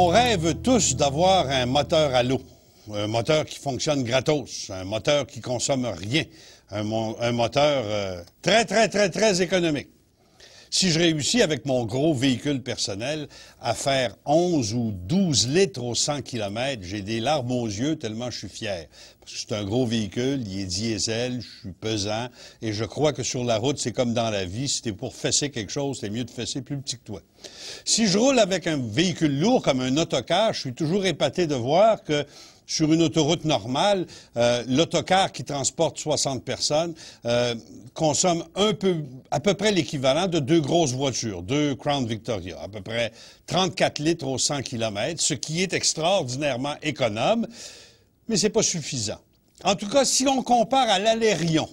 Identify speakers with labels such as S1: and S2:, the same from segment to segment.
S1: On rêve tous d'avoir un moteur à l'eau, un moteur qui fonctionne gratos, un moteur qui consomme rien, un, moteur euh, très, très, très, très économique. Si je réussis avec mon gros véhicule personnel à faire 11 ou 12 litres au 100 km, j'ai des larmes aux yeux tellement je suis fier. Parce que c'est un gros véhicule, il est diesel, je suis pesant, et je crois que sur la route, c'est comme dans la vie, si t'es pour fesser quelque chose, c'est mieux de fesser plus petit que toi. Si je roule avec un véhicule lourd comme un autocar, je suis toujours épaté de voir que sur une autoroute normale, euh, l'autocar qui transporte 60 personnes euh, consomme un peu, à peu près l'équivalent de deux grosses voitures, deux Crown Victoria, à peu près 34 litres au 100 km, ce qui est extraordinairement économe, mais ce n'est pas suffisant. En tout cas, si on compare à l'Alérion,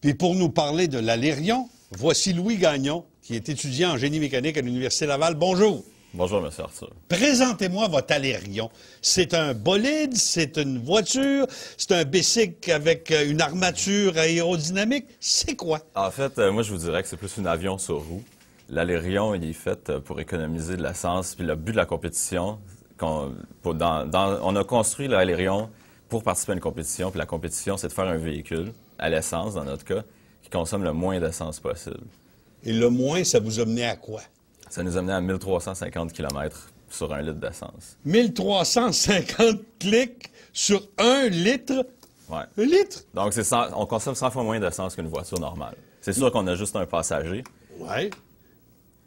S1: puis pour nous parler de l'Alérion, voici Louis Gagnon, qui est étudiant en génie mécanique à l'Université Laval. Bonjour.
S2: Bonjour, M. Arthur.
S1: Présentez-moi votre Alérion. C'est un bolide, c'est une voiture, c'est un bicycle avec euh, une armature aérodynamique. C'est quoi?
S2: En fait, euh, moi, je vous dirais que c'est plus un avion sur roue. L'Alérion, il est fait euh, pour économiser de l'essence. Puis le but de la compétition, on, a construit l'Alérion pour participer à une compétition. Puis la compétition, c'est de faire un véhicule, à l'essence dans notre cas, qui consomme le moins d'essence possible. Et le moins, ça vous a mené à quoi? Ça nous amenait à 1350 km sur un litre d'essence. 1350 clics sur un litre? Ouais. Un litre? Donc, ça, on consomme 100 fois moins d'essence qu'une voiture normale. C'est sûr qu'on a juste un passager. Ouais.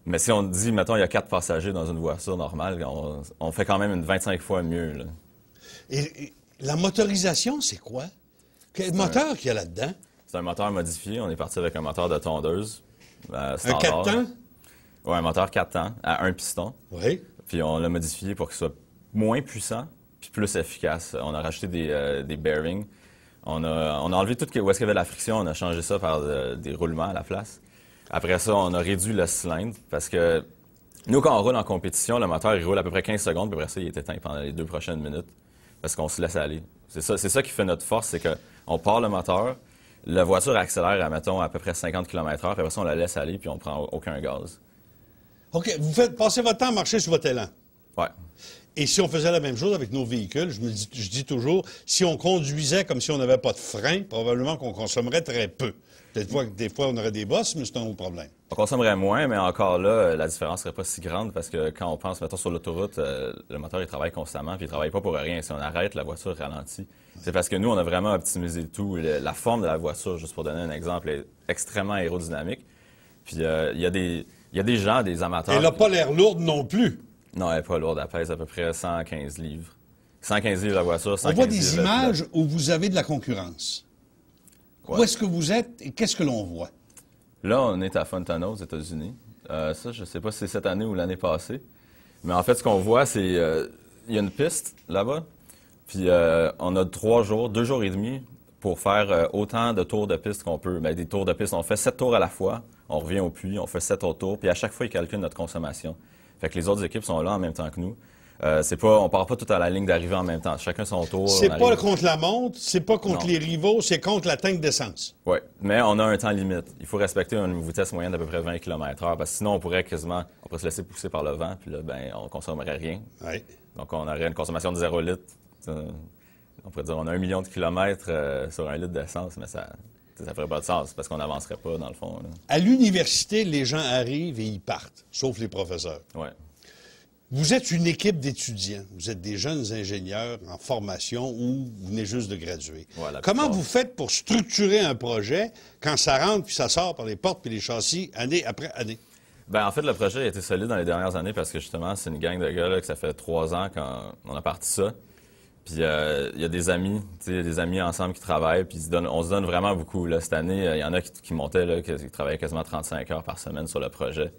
S2: Mais si on dit, mettons, il y a quatre passagers dans une voiture normale, on, fait quand même une 25 fois mieux.
S1: Et, la motorisation, c'est quoi?
S2: Quel moteur qu'il y a là-dedans? C'est un moteur modifié. On est parti avec un moteur de tondeuse. Euh, un Ouais, un moteur 4 temps à un piston. Oui. Puis on l'a modifié pour qu'il soit moins puissant puis plus efficace. On a rajouté des, euh, bearings. On a, on a enlevé tout où est-ce qu'il y avait de la friction. On a changé ça par euh, des roulements à la place. Après ça, on a réduit le cylindre parce que nous, quand on roule en compétition, le moteur, il roule à peu près 15 secondes, puis après ça, il est éteint pendant les deux prochaines minutes parce qu'on se laisse aller. C'est ça, qui fait notre force, c'est qu'on part le moteur, la voiture accélère, à, mettons, à peu près 50 km/h, puis après ça, on la laisse aller, puis on prend aucun gaz.
S1: OK, vous faites votre temps à marcher sur votre élan. Oui. Et si on faisait la même chose avec nos véhicules, je, me dis, je dis toujours, si on conduisait comme si on n'avait pas de frein, probablement qu'on consommerait très peu. Peut-être que des fois, on aurait des bosses, mais c'est un autre problème.
S2: On consommerait moins, mais encore là, euh, la différence serait pas si grande parce que quand on pense, mettons, sur l'autoroute, euh, le moteur, il travaille constamment, puis il travaille pas pour rien. Si on arrête, la voiture ralentit. C'est parce que nous, on a vraiment optimisé tout. la forme de la voiture, juste pour donner un exemple, est extrêmement aérodynamique. Puis euh, il y a des... Il y a des gens, des amateurs. Elle n'a pas l'air lourde non plus. Non, elle n'est pas lourde. Elle pèse à peu près 115 livres. 115 livres la voiture, 115 On voit des images
S1: où vous avez de la concurrence. Où est-ce que vous êtes et qu'est-ce que l'on
S2: voit? Là, on est à Fontana, aux États-Unis. Euh, ça, je ne sais pas si c'est cette année ou l'année passée. Mais en fait, ce qu'on voit, c'est euh, Il y a une piste là-bas. Puis euh, on a trois jours, deux jours et demi pour faire autant de tours de piste qu'on peut. Mais ben, des tours de piste, on fait sept tours à la fois on revient au puits, on fait sept autour, puis à chaque fois, ils calculent notre consommation. Fait que les autres équipes sont là en même temps que nous. Euh, c'est pas, on part pas tout à la ligne d'arrivée en même temps. Chacun son tour. C'est pas contre
S1: la montre, c'est pas contre les rivaux, c'est contre la teinte d'essence.
S2: Oui, mais on a un temps limite. Il faut respecter une vitesse moyenne d'à peu près 20 km/h sinon on pourrait quasiment, on pourrait se laisser pousser par le vent, puis là, ben, on consommerait rien. Donc on aurait une consommation de zéro litre. Euh, on pourrait dire on a un million de kilomètres euh, sur un litre d'essence, mais ça, ça ferait pas de sens parce qu'on n'avancerait pas, dans le fond.
S1: À l'université, les gens arrivent et ils partent, sauf les professeurs. Ouais. Vous êtes une équipe d'étudiants. Vous êtes des jeunes ingénieurs en formation ou vous venez juste de graduer. Voilà, Comment vous faites pour structurer un projet quand ça rentre puis ça sort par les portes puis les châssis année après année?
S2: Bien, en fait, le projet a été solide dans les dernières années parce que justement, c'est une gang de gars que ça fait trois ans qu'on a parti ça. Puis euh, il y a des amis, des amis ensemble qui travaillent, puis on se donne vraiment beaucoup. Cette année, euh, il y en a qui, montaient, qui, travaillaient quasiment 35 heures par semaine sur le projet.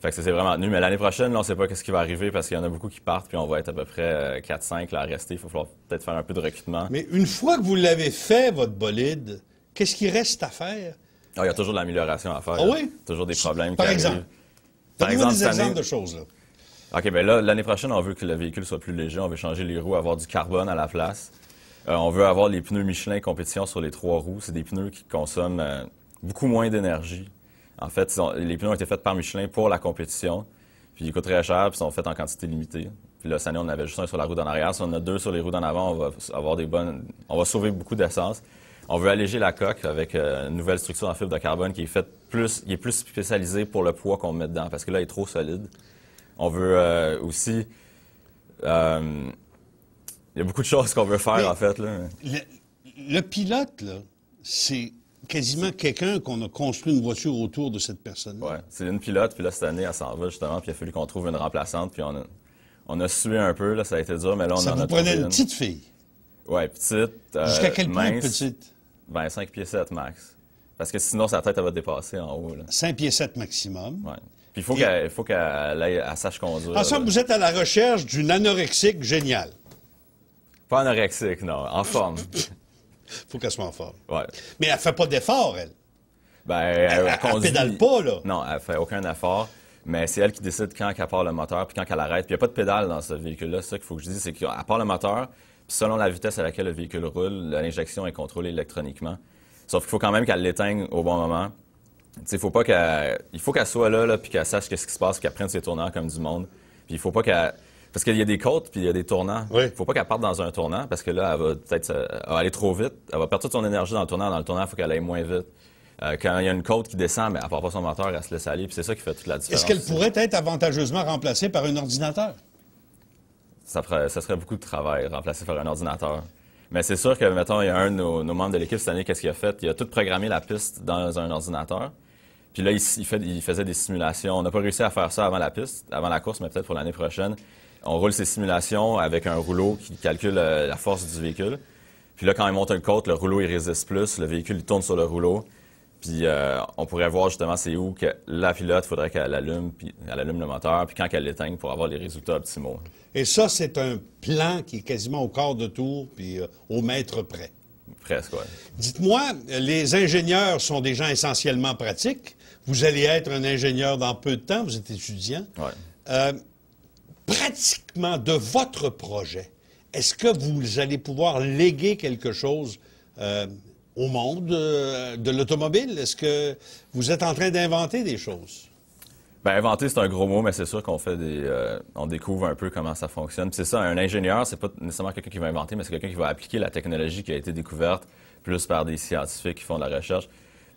S2: Fait que ça vraiment tenu. Mais l'année prochaine, on ne sait pas ce qui va arriver parce qu'il y en a beaucoup qui partent, puis on va être à peu près 4-5 euh, à rester. Il faut peut-être faire un peu de recrutement.
S1: Mais une fois que vous l'avez
S2: fait, votre bolide, qu'est-ce qui reste à faire? Ah, il y a toujours de l'amélioration à faire. Ah oui? Toujours des problèmes Par exemple? Arrivent. Par exemple, des exemples de choses. Là. OK, bien là, l'année prochaine, on veut que le véhicule soit plus léger. On veut changer les roues, avoir du carbone à la place. Euh, on veut avoir les pneus Michelin compétition sur les trois roues. C'est des pneus qui consomment euh, beaucoup moins d'énergie. En fait, les pneus ont été faits par Michelin pour la compétition. Puis ils coûtent très cher, puis ils sont faits en quantité limitée. Puis là, cette année, on avait juste un sur la roue d'en arrière. Si on a deux sur les roues d'en avant, on va avoir des bonnes. On va sauver beaucoup d'essence. On veut alléger la coque avec euh, une nouvelle structure en fibre de carbone qui est faite plus, qui est plus spécialisée pour le poids qu'on met dedans, parce que là, elle est trop solide. On veut euh, aussi. Euh, il y a beaucoup de choses qu'on veut faire, en fait. Là.
S1: Le, pilote, là, c'est quasiment quelqu'un qu'on a construit une voiture autour de cette personne-là. Oui,
S2: c'est une pilote, puis là, cette année, elle s'en va, justement, puis il a fallu qu'on trouve une remplaçante, puis on a, on a sué un peu, là, ça a été dur, mais là, on ça a une. une petite fille? Oui, petite. Euh, Jusqu'à quel point petite? 25 5 pieds 7 max. Parce que sinon, sa tête, elle va dépasser en haut. Là. 5 pieds 7 maximum. Oui. Puis il faut qu'elle sache conduire. En
S1: somme, vous êtes à la recherche d'une anorexique géniale.
S2: Pas anorexique, non. En forme.
S1: faut qu'elle soit en forme. Ouais. Mais elle fait pas d'effort, elle.
S2: Ben, elle, ne pédale pas, là. Non, elle fait aucun effort. Mais c'est elle qui décide quand elle part le moteur puis quand qu'elle elle arrête. Puis il n'y a pas de pédale dans ce véhicule-là. C'est ça qu'il faut que je dise, c'est qu'à part le moteur, puis selon la vitesse à laquelle le véhicule roule, l'injection est contrôlée électroniquement. Sauf qu'il faut quand même qu'elle l'éteigne au bon moment, il faut pas qu'elle... Il faut qu'elle soit là, là qu'elle sache ce qui se passe, qu'elle prenne ses tournants comme du monde. Puis il faut pas qu'elle... Parce qu'il y a des côtes, puis il y a des tournants. Il faut pas qu'elle parte dans un tournant, parce que là, elle va peut-être aller trop vite. Elle va perdre toute son énergie dans le tournant. Dans le tournant, il faut qu'elle aille moins vite. Euh, quand il y a une côte qui descend, mais elle part pas son moteur, elle se laisse aller. Puis c'est ça qui fait toute la différence. Est-ce qu'elle
S1: pourrait être avantageusement remplacée par un ordinateur?
S2: Ça, ça serait beaucoup de travail, remplacer par un ordinateur. Mais c'est sûr que, mettons, il y a un de nos, membres de l'équipe cette année, qu'est-ce qu'il a fait? Il a tout programmé la piste dans un ordinateur. Puis là, il, faisait des simulations. On n'a pas réussi à faire ça avant la piste, avant la course, mais peut-être pour l'année prochaine. On roule ces simulations avec un rouleau qui calcule euh, la force du véhicule. Puis là, quand il monte le côte, le rouleau, il résiste plus. Le véhicule, il tourne sur le rouleau. Puis euh, on pourrait voir justement c'est où que la pilote, faudrait qu'elle allume, puis elle allume le moteur, puis quand qu'elle l'éteigne pour avoir les résultats optimaux.
S1: Et ça, c'est un plan qui est quasiment au quart de tour, puis euh, au mètre près. Presque, oui. Dites-moi, les ingénieurs sont des gens essentiellement pratiques. Vous allez être un ingénieur dans peu de temps, vous êtes étudiant. Oui. Euh, pratiquement de votre projet, est-ce que vous allez pouvoir léguer quelque chose au monde euh, de l'automobile? Est-ce que vous êtes en train d'inventer des choses?
S2: Bien, inventer, c'est un gros mot, mais c'est sûr qu'on fait des. Euh, on découvre un peu comment ça fonctionne. c'est ça, un ingénieur, c'est pas nécessairement quelqu'un qui va inventer, mais c'est quelqu'un qui va appliquer la technologie qui a été découverte plus par des scientifiques qui font de la recherche.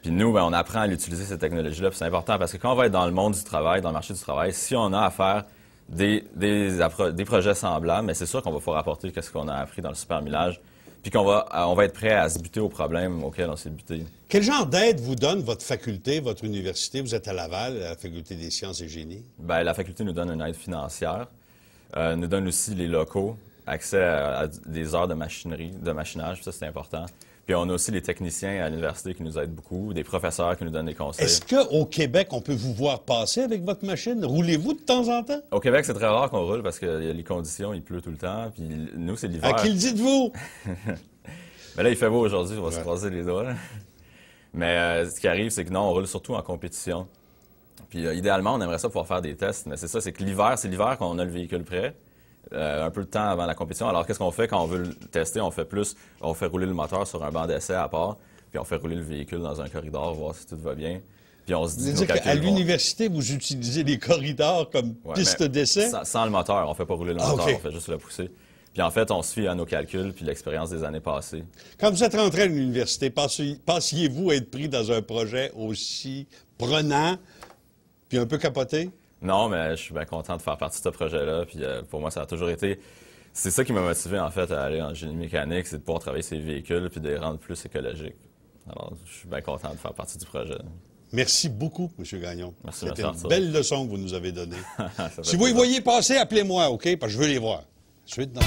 S2: Puis nous, ben, on apprend à l'utiliser, cette technologie-là. c'est important parce que quand on va être dans le monde du travail, dans le marché du travail, si on a à faire des, des, projets semblables, mais c'est sûr qu'on va pouvoir apporter ce qu'on a appris dans le super puis qu'on va, euh, on va être prêt à se buter aux problèmes auxquels on s'est buté. Quel genre d'aide vous donne votre faculté, votre université? Vous êtes à Laval, la Faculté des sciences et génie. Bien, la faculté nous donne une aide financière, euh, nous donne aussi les locaux, accès à, des heures de machinerie, de machinage, ça c'est important. Puis on a aussi les techniciens à l'université qui nous aident beaucoup, des professeurs qui nous donnent des conseils. Est-ce
S1: qu'au Québec, on peut vous voir passer avec votre machine? Roulez-vous de temps en temps?
S2: Au Québec, c'est très rare qu'on roule parce que les conditions, il pleut tout le temps. Puis nous, c'est l'hiver. À qui le dites-vous? Mais là, il fait beau aujourd'hui, on va se croiser les doigts. Mais euh, ce qui arrive, c'est que non, on roule surtout en compétition. Puis euh, idéalement, on aimerait ça pouvoir faire des tests, mais c'est ça, c'est que l'hiver, c'est l'hiver qu'on a le véhicule prêt. Euh, un peu de temps avant la compétition. Alors, qu'est-ce qu'on fait quand on veut le tester? On fait plus, on fait rouler le moteur sur un banc d'essai à part, puis on fait rouler le véhicule dans un corridor, voir si tout va bien. Puis on se dit. cest à
S1: l'université, vous utilisez les corridors comme piste d'essai?
S2: Sans, le moteur, on ne fait pas rouler le ah, moteur, on fait juste le pousser. Puis en fait, on suit à nos calculs puis l'expérience des années passées.
S1: Quand vous êtes rentré à l'université, pensiez-vous être pris dans un projet aussi prenant puis un peu capoté?
S2: Non, mais je suis bien content de faire partie de ce projet-là. Puis euh, pour moi, ça a toujours été. C'est ça qui m'a motivé, en fait, à aller en génie mécanique, c'est de pouvoir travailler ces véhicules puis de les rendre plus écologiques. Alors, je suis bien content de faire partie du projet.
S1: Merci beaucoup, M. Gagnon. Merci, C'était une belle leçon que vous nous avez donnée. si vous les voyez passer, appelez-moi, OK? Parce que je veux les voir. Suite dans